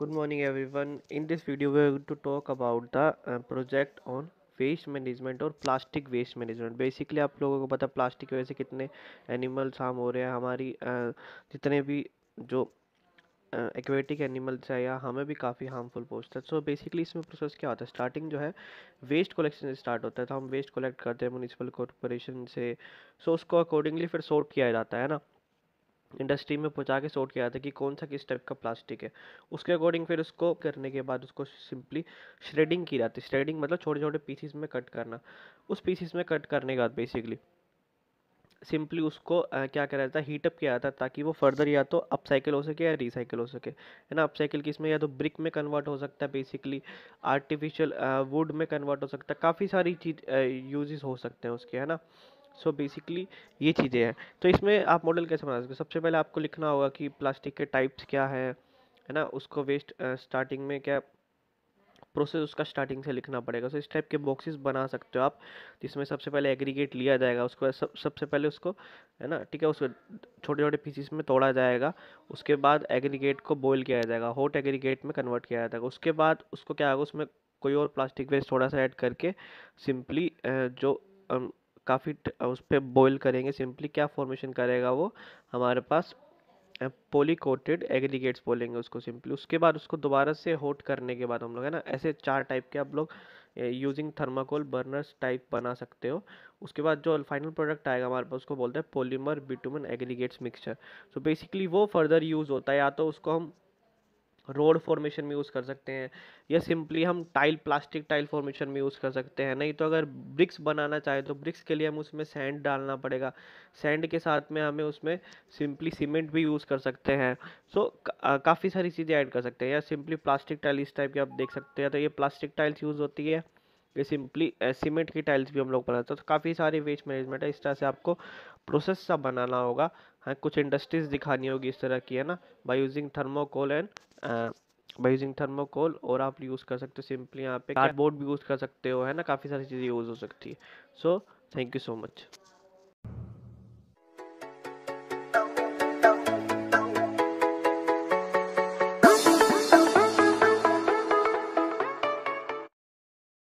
good morning everyone in this video we are going to talk about the uh, project on waste management और plastic waste management basically आप लोगों को पता plastic की वजह से कितने एनिमल्स हार्म हो रहे हैं हमारी uh, जितने भी जो एक्वेटिक एनिमल्स है या हमें भी काफ़ी हार्मफुल पहुँचते है सो बेसिकली इसमें प्रोसेस क्या होता है स्टार्टिंग जो है वेस्ट कलेक्शन स्टार्ट होता है तो हम वेस्ट कलेक्ट करते हैं म्यूनसिपल कॉरपोरेशन से सो so, उसको अकॉर्डिंगली फिर सॉर्ट किया जाता है ना इंडस्ट्री में पहुंचा के सॉर्ट किया जाता है कि कौन सा किस टाइप का प्लास्टिक है उसके अकॉर्डिंग फिर उसको करने के बाद उसको सिंपली श्रेडिंग की जाती है श्रेडिंग मतलब छोटे छोटे पीसीस में कट करना उस पीसीस में कट करने के बाद बेसिकली सिंपली उसको आ, क्या करा जाता है हीटअप किया जाता है ताकि वो फर्दर या तो अपसाइकिल हो सके या रिसाइकिल हो सके है ना अपसाइकिल की इसमें या तो ब्रिक में कन्वर्ट हो सकता है बेसिकली आर्टिफिशियल वुड में कन्वर्ट हो सकता है काफ़ी सारी चीज यूजेस हो सकते हैं उसके है ना सो बेसिकली ये चीज़ें हैं तो इसमें आप मॉडल कैसे बना सकते हो सबसे पहले आपको लिखना होगा कि प्लास्टिक के टाइप्स क्या है है ना उसको वेस्ट स्टार्टिंग में क्या प्रोसेस उसका स्टार्टिंग से लिखना पड़ेगा सो so, इस टाइप के बॉक्सेस बना सकते हो आप जिसमें सबसे पहले एग्रीगेट लिया जाएगा उसके बाद सब सबसे पहले उसको है ना ठीक है उसको छोटे छोटे पीसीस में तोड़ा जाएगा उसके बाद एग्रीगेट को बॉयल किया जाएगा हॉट एग्रीगेट में कन्वर्ट किया जाएगा उसके बाद उसको क्या होगा उसमें कोई और प्लास्टिक वेस्ट थोड़ा सा ऐड करके सिंपली जो काफ़ी उस पर बॉयल करेंगे सिंपली क्या फॉर्मेशन करेगा वो हमारे पास पोली कोटेड एग्रीगेट्स बोलेंगे उसको सिंपली उसके बाद उसको दोबारा से होट करने के बाद हम लोग है ना ऐसे चार टाइप के आप लोग यूजिंग थर्माकोल बर्नर्स टाइप बना सकते हो उसके बाद जो फाइनल प्रोडक्ट आएगा हमारे पास उसको बोलते हैं polymer bitumen aggregates mixture so basically वो फर्दर यूज़ होता है या तो उसको हम रोड फॉर्मेशन में यूज़ कर सकते हैं या सिंपली हम टाइल प्लास्टिक टाइल फॉर्मेशन में यूज़ कर सकते हैं नहीं तो अगर ब्रिक्स बनाना चाहे तो ब्रिक्स के लिए हम उसमें सैंड डालना पड़ेगा सैंड के साथ में हमें उसमें सिंपली सीमेंट भी यूज़ कर सकते हैं सो so, काफ़ी सारी चीज़ें ऐड कर सकते हैं या सिंपली प्लास्टिक टाइल इस टाइप की आप देख सकते हैं तो ये प्लास्टिक टाइल्स यूज़ होती है ये सिंपली सीमेंट की टाइल्स भी हम लोग बनाते हैं तो काफ़ी सारी वेस्ट मैनेजमेंट है इस तरह से आपको प्रोसेस सब बनाना होगा हाँ कुछ इंडस्ट्रीज़ दिखानी होगी इस तरह की है ना by using thermocol and by using thermocol और आप यूज़ कर सकते हो सिंपली यहाँ पे कार्डबोर्ड भी यूज़ कर सकते हो है ना काफ़ी सारी चीज़ें यूज़ हो सकती है so thank you so much